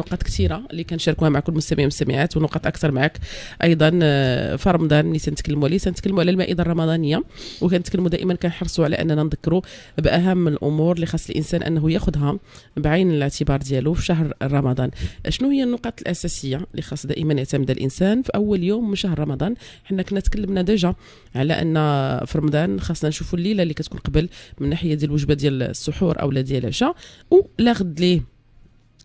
نقاط كثيره اللي كنشاركوها مع كل المستمعين والمستمعات ونقاط اكثر معك ايضا آه، في رمضان اللي تنتكلموا عليه تنتكلموا على المائده الرمضانيه وكنتكلموا دائما كنحرصوا على اننا نذكروا باهم الامور اللي خاص الانسان انه ياخذها بعين الاعتبار ديالو في شهر رمضان شنو هي النقاط الاساسيه اللي خاص دائما يعتمد الانسان في اول يوم من شهر رمضان حنا كنا تكلمنا ديجا على ان في رمضان خاصنا نشوفوا الليله اللي كتكون قبل من ناحيه ديال الوجبه ديال السحور او ديال العشاء ولا غد ليه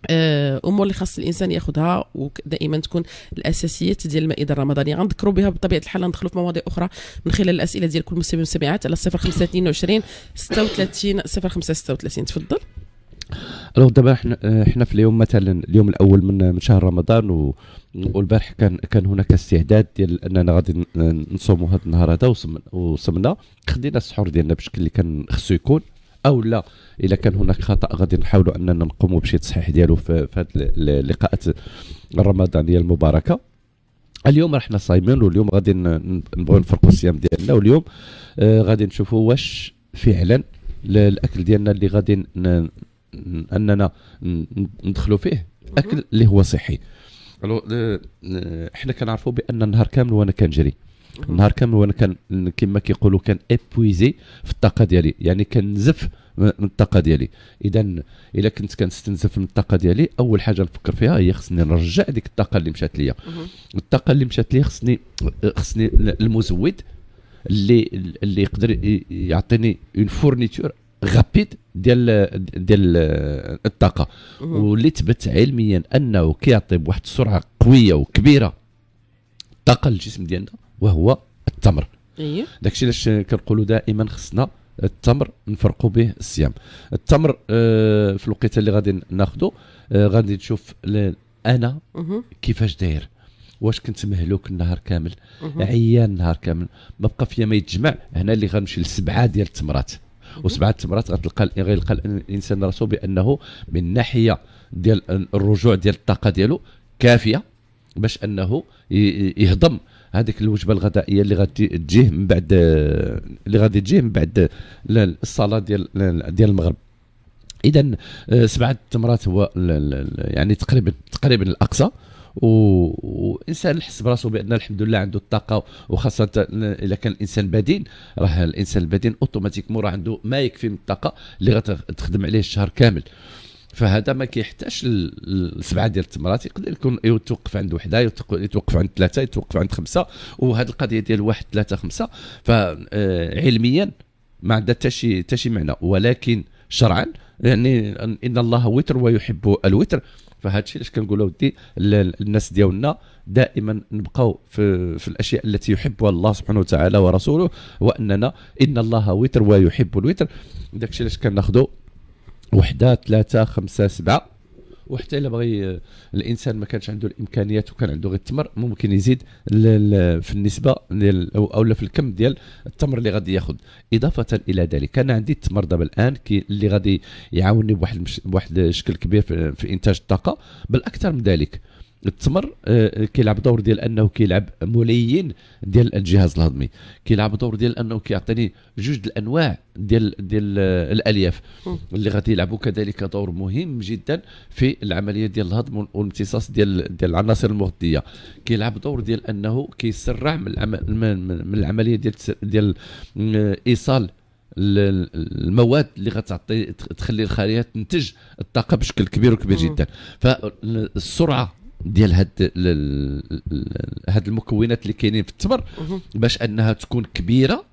آه، امور اللي خاص الانسان ياخذها ودائما تكون الاساسيات ديال المائده الرمضانيه غنذكروا بها بطبيعه الحال غندخلوا في مواضيع اخرى من خلال الاسئله ديال كل مستمع ومستمعات على 0522 36 0536 تفضل الوغ دابا حنا آه، حنا في اليوم مثلا اليوم الاول من من شهر رمضان والبارح كان كان هناك استعداد ديال اننا غادي نصوموا هذا النهار هذا وصمنا خدينا السحور ديالنا بشكل اللي كان خصو يكون او لا اذا كان هناك خطا غادي نحاولوا اننا نقوموا بشي تصحيح ديالو في هذه اللقاءات الرمضانيه المباركه اليوم رحنا صايمين واليوم غادي نبغيو نفرقوا الصيام ديالنا واليوم آه غادي نشوفوا واش فعلا الاكل ديالنا اللي غادي اننا ندخلوا فيه اكل اللي هو صحي آه، آه، حنا كنعرفوا بان النهار كامل وانا كنجري نهار كامل وانا كان كما كيقولوا كان ابويزي في الطاقه ديالي يعني كنزف من الطاقه ديالي اذا الا كنت كنستنزف من الطاقه ديالي اول حاجه نفكر فيها هي خصني نرجع ديك الطاقه اللي مشات ليا الطاقه اللي مشات ليا خصني خصني المزود اللي اللي يقدر يعطيني اون فورنيتور غابيد ديال ديال الطاقه واللي تبت علميا انه كيعطي بواحد السرعه قويه وكبيره الطاقه للجسم ديالنا وهو التمر أيه. داكشي علاش كنقولوا دائما خصنا التمر نفرقوا به الصيام التمر آه في الوقيته اللي غادي ناخذه آه غادي نشوف انا كيفاش داير واش كنت مهلوك النهار كامل عيان النهار كامل ما بقى فيا ما يتجمع هنا اللي غنمشي لسبعه ديال التمرات وسبعه التمرات غتلقى غيلقى الانسان راسو بانه من ناحيه ديال الرجوع ديال الطاقه ديالو كافيه باش انه يهضم هذيك الوجبه الغذائيه اللي غادي تجيه من بعد اللي غادي تجيه من بعد الصلاه ديال ديال المغرب اذا آه، سبعه التمرات هو يعني تقريبا تقريبا الاقصى وانسان يحس براسو بان الحمد لله عنده الطاقه وخاصه اذا كان الانسان بدين راه الانسان البدين اوتوماتيكمون راه عنده ما يكفي من الطاقه اللي غتخدم عليه الشهر كامل فهذا ما كيحتاجش السبعه ديال التمرات يقدر يكون يتوقف عند وحده يتوقف عند ثلاثه يتوقف عند خمسه وهذه القضيه ديال واحد ثلاثه خمسه فعلميا آه، ما عندها حتى شي حتى شي معنى ولكن شرعا يعني ان الله وتر ويحب الوتر فهذا الشيء اللي كنقولوا ودي الناس ديالنا دائما نبقاو في, في الاشياء التي يحبها الله سبحانه وتعالى ورسوله واننا ان الله وتر ويحب الوتر داك الشيء اللي كناخذوا وحده ثلاثه خمسه سبعه وحتى الا بغي آه، الانسان ما كانش عنده الامكانيات وكان عنده غير التمر ممكن يزيد في النسبه ديال او في الكم ديال التمر اللي غادي ياخذ اضافه الى ذلك انا عندي التمر دابا الان اللي غادي يعاوني بواحد بواحد الشكل كبير في انتاج الطاقه بل اكثر من ذلك التمر آه، كيلعب دور ديال انه كيلعب ملين ديال الجهاز الهضمي كيلعب دور ديال انه كيعطيني جوج الانواع ديال ديال آه، الالياف اللي غادي يلعبوا كذلك دور مهم جدا في العمليه ديال الهضم والامتصاص ديال ديال العناصر المغذيه كيلعب دور ديال انه كيسرع من, من العمليه ديال ديال آه، ايصال المواد اللي غتعطي تخلي الخلايا تنتج الطاقه بشكل كبير وكبير جدا فالسرعه ديال هاد هاد المكونات اللي كاينين في التمر باش انها تكون كبيره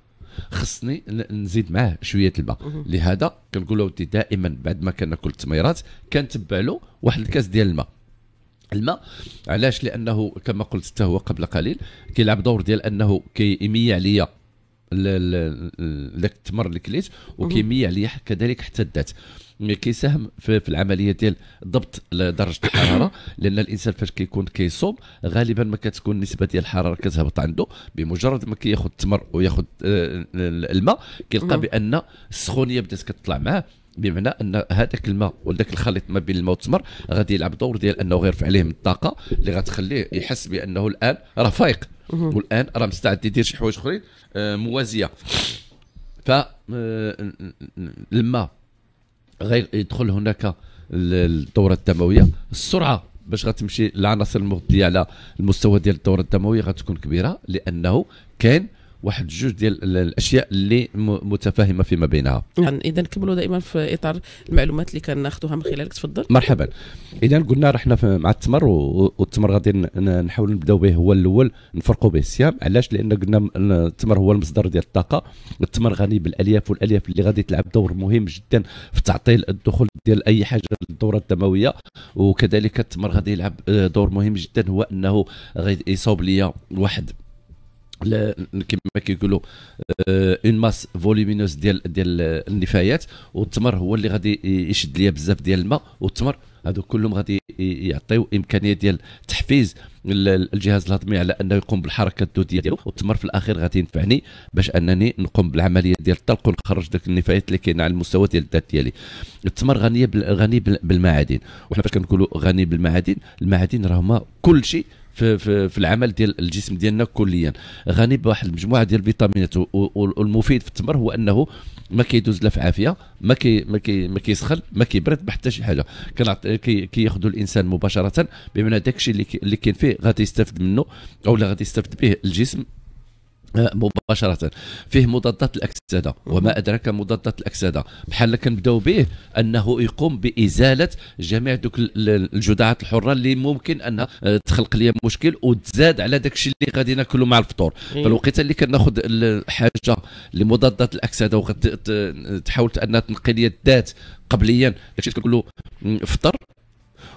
خصني نزيد معاه شويه الماء لهذا كنقول له دائما بعد ما كناكل التميرات كنتبع له واحد الكاس ديال الماء الماء علاش لانه كما قلت حتى هو قبل قليل كيلعب دور ديال انه كيميع ليا ذاك التمر اللي كليت وكيميع ليا كذلك حتى الذات مي كيساهم في, في العمليه ديال ضبط درجه الحراره لان الانسان فاش كيكون كيصوم غالبا ما كتكون النسبه ديال الحراره كتهبط عنده بمجرد ما كياخذ التمر وياخذ آه، آه، الماء كيلقى نعم. بان السخونيه بدات كتطلع معاه بمعنى ان هذاك الماء وذاك الخليط ما بين الماء والتمر غادي يلعب دور ديال انه غيرفع عليه من الطاقه اللي غتخليه يحس بانه الان راه فايق والان راه مستعد يدير شي حوايج اخرين آه، موازيه ف الماء غير يدخل هناك الدوره الدمويه السرعه باش غتمشي العناصر المغذيه على المستوى ديال الدوره الدمويه غتكون كبيره لانه كان واحد جوج ديال الاشياء اللي متفاهمه فيما بينها يعني اذا نكملوا دائما في اطار المعلومات اللي كناخذوها من خلالك تفضل مرحبا اذا قلنا رحنا مع التمر والتمر غادي نحاول نبداو به هو الاول نفرقوا به الصيام علاش لان قلنا التمر هو المصدر ديال الطاقه التمر غني بالالياف والالياف اللي غادي تلعب دور مهم جدا في تعطيل الدخول ديال اي حاجه للدوره الدمويه وكذلك التمر غادي يلعب آه، دور مهم جدا هو انه غادي يصاوب ليا واحد كما كيقولوا اون ماس فوليمينوس ديال ديال النفايات والتمر هو اللي غادي يشد ليا بزاف ديال الماء والتمر هادو كلهم غادي يعطيو امكانيه ديال تحفيز الجهاز الهضمي على انه يقوم بالحركه الدوديه ديالو والتمر في الاخير غادي ينفعني باش انني نقوم بالعمليه ديال الطلق ونخرج ذاك النفايات اللي كاينه على المستوى ديال الذات ديالي التمر غنيه غني بالمعادن وحنا فاش كنقولوا غني بالمعادن المعادن راه هما كل شيء في, في, في العمل ديال الجسم ديالنا كليا غني بواحد المجموعه ديال الفيتامينات والمفيد في التمر هو انه ما كيدوز لا في عافيه ما كي ما كي ما كيسخن ما كيبرد بحتى شي حاجه كياخذوا كي الانسان مباشره بمعنى داك الشيء اللي كاين فيه غادي يستافد منه او غادي يستافد به الجسم مباشرة فيه مضادات الأكسدة وما أدراك مضادات الأكسدة بحال كنبداو به أنه يقوم بإزالة جميع دوك الجدعات الحرة اللي ممكن أن آه، تخلق لي مشكل وتزاد على داك الشيء اللي غادي ناكلو مع الفطور إيه. فالوقيته اللي كناخذ الحاجة لمضادات الأكسدة وتحاول أنها تنقي لي الذات قبليا داكشي كنقول له فطر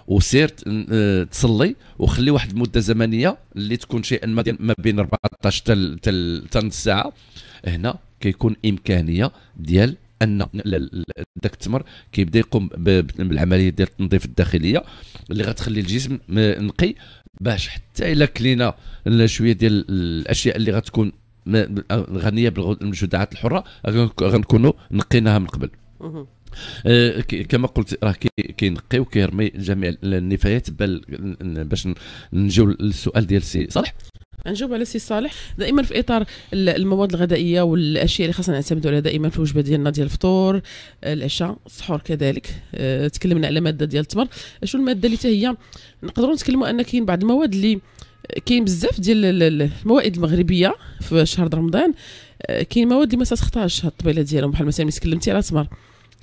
وسير آه، تصلي وخلي واحد المده زمنيه اللي تكون شيئا ما بين 14 حتى نص ساعه هنا كيكون امكانيه ديال ان ذاك التمر كيبدا يقوم بالعمليه ديال التنظيف الداخليه اللي غتخلي الجسم نقي باش حتى الا كلينا شويه ديال الاشياء اللي غتكون غنيه بالمجهودات الحره غنكونوا نقيناها من قبل آه، كما قلت راه كينقي وكيرمي جميع النفايات بل باش نجيو للسؤال ديال السي صالح نجاوب على السي صالح دائما في اطار المواد الغذائيه والاشياء اللي خاصنا نعتمدوا عليها دائما في الوجبه ديالنا ديال الفطور العشاء السحور كذلك آه، تكلمنا على ماده ديال التمر شنو الماده اللي هي نقدروا نتكلموا ان كاين بعض المواد اللي كاين بزاف ديال الموائد المغربيه في شهر رمضان آه، كاين مواد اللي ما تخطاش الطبيله ديالهم بحال مثلا ملي تكلمتي على التمر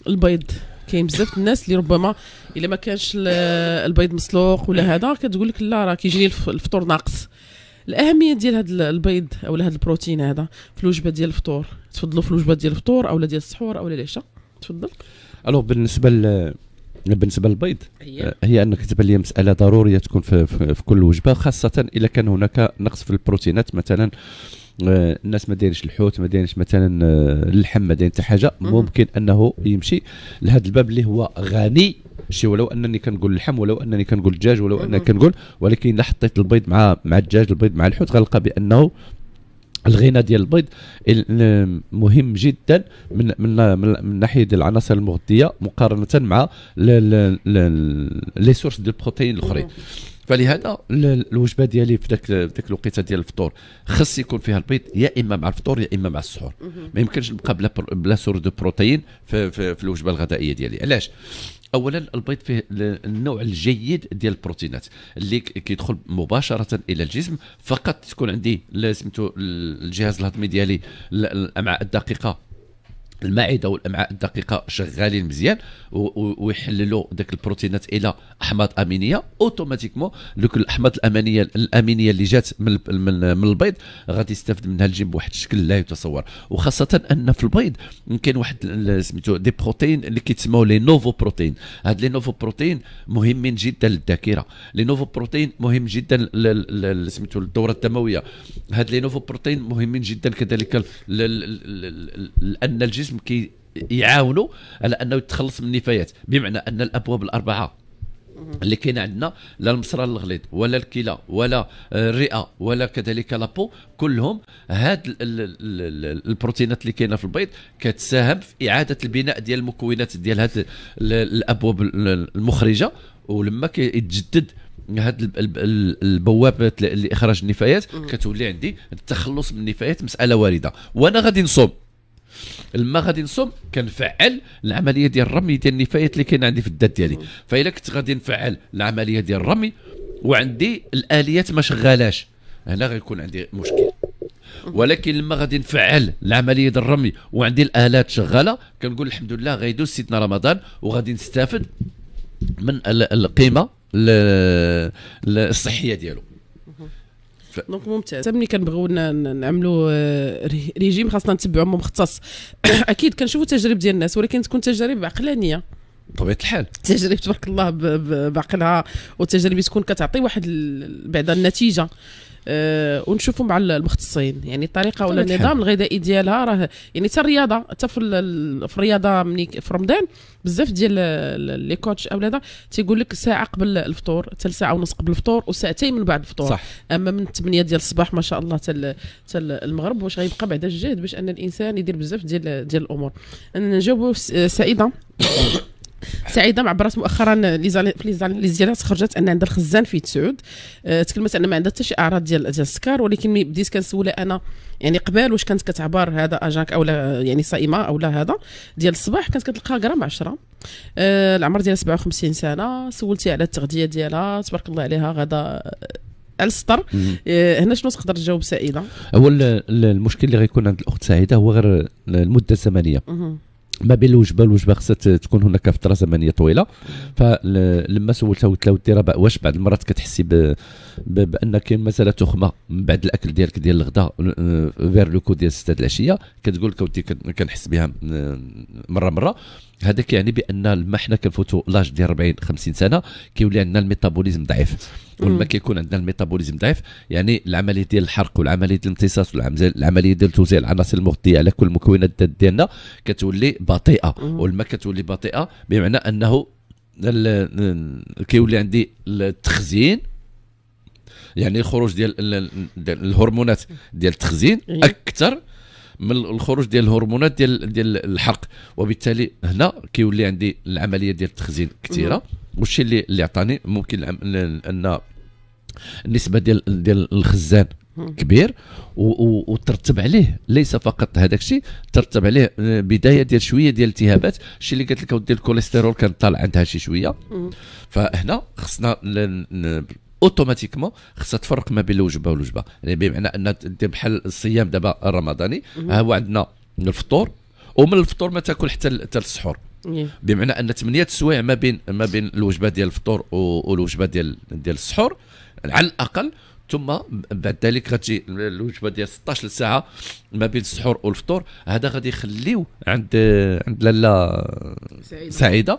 البيض كاين بزاف الناس اللي ربما الا ما كانش البيض مسلوق ولا هذا كتقول لك لا راه كيجيني الفطور ناقص الاهميه ديال هذا البيض او هذا البروتين هذا في الوجبه ديال الفطور تفضلوا في الوجبه ديال الفطور او ديال السحور او العشاء تفضل الو بالنسبه بالنسبه للبيض هي, ان آه، انك تبان لي مساله ضروريه تكون في, في, في كل وجبه خاصه اذا كان هناك نقص في البروتينات مثلا الناس ما دايرينش الحوت ما دايرينش مثلا اللحم ما دايرين حتى حاجه ممكن انه يمشي لهذا الباب اللي هو غني شي ولو انني كنقول اللحم ولو انني كنقول الدجاج ولو انني كنقول ولكن الا حطيت البيض مع مع الدجاج البيض مع الحوت غنلقى بانه الغنى ديال البيض مهم جدا من من من ناحيه العناصر المغذيه مقارنه مع لي سورس ديال البروتين الاخرين فلهذا الوجبه ديالي في ذاك ذاك الوقيته ديال الفطور خص يكون فيها البيض يا اما مع الفطور يا اما مع السحور ما يمكنش نبقى بلا بلا سور دو بروتين في, في, في الوجبه الغذائيه ديالي علاش اولا البيض فيه النوع الجيد ديال البروتينات اللي كيدخل مباشره الى الجسم فقط تكون عندي سميتو الجهاز الهضمي ديالي الامعاء الدقيقه المعده والامعاء الدقيقه شغالين مزيان ويحللوا ذاك البروتينات الى احماض امينيه اوتوماتيكمون دوك الاحماض الامينيه الامينيه اللي جات من من البيض غادي يستافد منها الجيم بواحد الشكل لا يتصور وخاصه ان في البيض كاين واحد سميتو دي بروتين اللي كيتسموا لي نوفو بروتين هاد لي نوفو بروتين مهمين جدا للذاكره لي نوفو بروتين مهم جدا سميتو الدوره الدمويه هاد لي نوفو بروتين مهمين جدا كذلك لان الجسم الجسم كي يعاونوا على انه يتخلص من النفايات بمعنى ان الابواب الاربعه اللي كاين عندنا لا المصرى الغليظ ولا الكلى ولا آه، الرئه ولا كذلك لابو كلهم هاد البروتينات اللي كاينه في البيض كتساهم في اعاده البناء ديال المكونات ديال هاد الابواب المخرجه ولما كيتجدد هاد البوابه لاخراج النفايات كتولي عندي التخلص من النفايات مساله وارده وانا غادي نصوب لما غادي نصوم كنفعل العمليه ديال الرمي ديال النفايات اللي كاين عندي في الذات ديالي فالا كنت غادي نفعل العمليه ديال الرمي وعندي الاليات ما شغالاش هنا غيكون عندي مشكل ولكن لما غادي نفعل العمليه ديال الرمي وعندي الالات شغاله كنقول الحمد لله غيدوز سيدنا رمضان وغادي نستافد من القيمه الصحيه ديالو دونك ممتاز ملي كنبغيو نعملوا آه، ريجيم خاصنا نتبعوا مختص اكيد كنشوفوا تجارب ديال الناس ولكن تكون تجارب عقلانيه بطبيعه الحال تجربة تبارك الله بعقلها وتجربة تكون كتعطي واحد بعدا النتيجه آه، ونشوفوا مع المختصين يعني الطريقه ولا النظام الغذائي ديالها راه يعني حتى الرياضه حتى في, الرياضه مني في رمضان بزاف ديال لي كوتش او هذا تيقول لك ساعه قبل الفطور حتى ساعه ونص قبل الفطور وساعتين من بعد الفطور صح. اما من 8 ديال الصباح ما شاء الله حتى حتى المغرب واش غيبقى بعدا الجهد باش ان الانسان يدير بزاف ديال ديال الامور نجاوبوا سعيده سعيده معبرات مؤخرا ليزيالات خرجت ان عندها الخزان في تسعود أه تكلمت ان ما عندها حتى شي اعراض ديال ديال السكر ولكن ملي بديت كنسولها انا يعني قبل واش كانت كتعبر هذا اجاك او يعني صائمه او لا هذا ديال الصباح كانت كتلقاها غرام 10 أه، العمر ديالها 57 سنه سولتي على التغذيه ديالها تبارك الله عليها غدا على السطر أه، هنا شنو تقدر تجاوب سعيده؟ هو المشكل اللي غيكون عند الاخت سعيده هو غير المده الزمنيه ما بين الوجبه والوجبه خصها تكون هناك فتره زمنيه طويله فلما سولتها قلت لها ودي واش بعض المرات كتحسي بان كاين تخمه من بعد الاكل ديالك ديال الغداء فير لو كو ديال ستة العشيه كتقول لك ودي كنحس بها مره مره هذاك يعني بان لما حنا كنفوتوا لاج ديال 40 50 سنه كيولي عندنا الميتابوليزم ضعيف ولما كيكون عندنا الميتابوليزم ضعيف يعني العمليه ديال الحرق والعمليه ديال الامتصاص والعمليه ديال توزيع العناصر المغذيه على كل المكونات ديالنا كتولي بطيئه والما كتولي بطيئه بمعنى انه كيولي عندي التخزين يعني الخروج ديال الهرمونات ديال التخزين إيه. اكثر من الخروج ديال الهرمونات ديال ديال الحرق وبالتالي هنا كيولي عندي العمليه ديال التخزين كثيره والشيء اللي اللي عطاني ممكن ان النسبه ديال ديال الخزان كبير وترتب عليه ليس فقط هذاك الشيء ترتب عليه آه، بدايه ديال شويه ديال التهابات الشيء اللي قالت لك ديال الكوليسترول كان طالع عندها شي شويه فهنا خصنا اوتوماتيكمون خصها تفرق ما بين الوجبه والوجبه يعني بمعنى ان دير بحال الصيام دابا الرمضاني ها هو عندنا الفطور ومن الفطور ما تاكل حتى حتى السحور إيه. بمعنى ان ثمانيه السوايع ما بين ما بين الوجبه ديال الفطور والوجبه ديال ديال السحور على الاقل ثم بعد ذلك غتجي الوجبه ديال 16 ساعه ما بين السحور والفطور هذا غادي يخليو عند عند لاله سعيده, سعيدة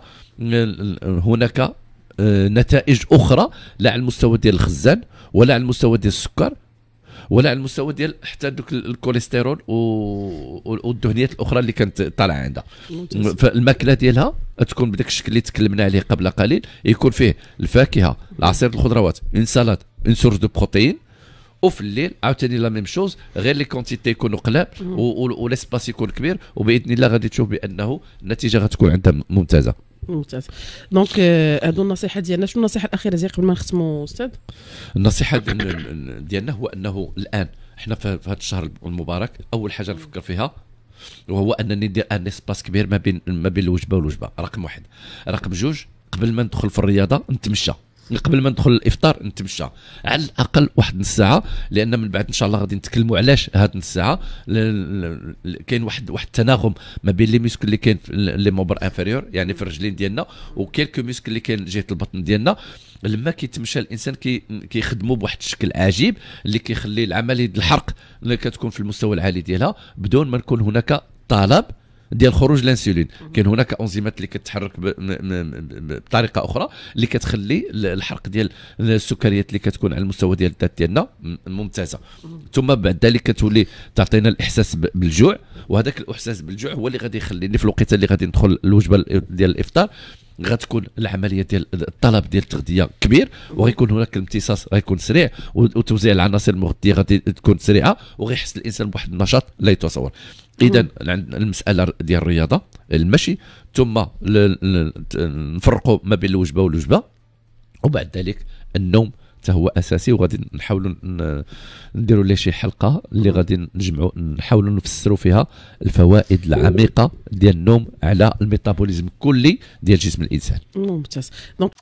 هناك آه، نتائج اخرى لا على المستوى ديال الخزان ولا على المستوى ديال السكر ولا على المستوى ديال حتى دوك الكوليسترول والدهنيات الاخرى اللي كانت طالعه عندها فالماكله ديالها تكون بداك الشكل اللي تكلمنا عليه قبل قليل يكون فيه الفاكهه العصير الخضروات اون سلطه اون سورس دو بروتين وفي الليل عاوتاني لا ميم شوز غير لي كونتيتي يكونوا قلاب وليسباس يكون كبير وباذن الله غادي تشوف بانه النتيجه غتكون عندها ممتازه ممتاز دونك آه، هادو النصيحه ديالنا شنو النصيحه الاخيره زي قبل ما نختموا استاذ النصيحه ديالنا هو انه الان حنا في هذا الشهر المبارك اول حاجه نفكر فيها وهو انني ندير ان اسباس كبير ما بين ما بين الوجبه والوجبه رقم واحد رقم جوج قبل ما ندخل في الرياضه نتمشى قبل ما ندخل الافطار نتمشى على الاقل واحد نص ساعه لان من بعد ان شاء الله غادي نتكلموا علاش هاد نص ساعه كاين واحد واحد التناغم ما بين لي ميسكل اللي كاين لي موبر انفيريور يعني في الرجلين ديالنا وكيلكو ميسكل اللي كاين جهه البطن ديالنا لما كيتمشى الانسان كي كيخدموا بواحد الشكل عجيب اللي كيخلي العمليه الحرق اللي كتكون في المستوى العالي ديالها بدون ما يكون هناك طلب ديال خروج الانسولين كاين هناك انزيمات اللي كتحرك بطريقه اخرى اللي كتخلي الحرق ديال السكريات اللي كتكون على المستوى ديال الذات ديالنا ممتازه ثم بعد ذلك كتولي تعطينا الاحساس بالجوع وهذاك الاحساس بالجوع هو اللي غادي يخليني في الوقيته اللي غادي ندخل الوجبه ديال الافطار غتكون العمليه ديال الطلب ديال التغذيه كبير وغيكون هناك الامتصاص غيكون سريع وتوزيع العناصر المغذيه غادي تكون سريعه وغيحس الانسان بواحد النشاط لا يتصور اذا المساله ديال الرياضه المشي ثم نفرقوا ما بين الوجبه والوجبه وبعد ذلك النوم حتى هو اساسي وغادي نحاولوا نديروا ليه شي حلقه اللي غادي نجمعوا نحاولوا نفسروا فيها الفوائد العميقه ديال النوم على الميتابوليزم الكلي ديال جسم الانسان ممتاز دونك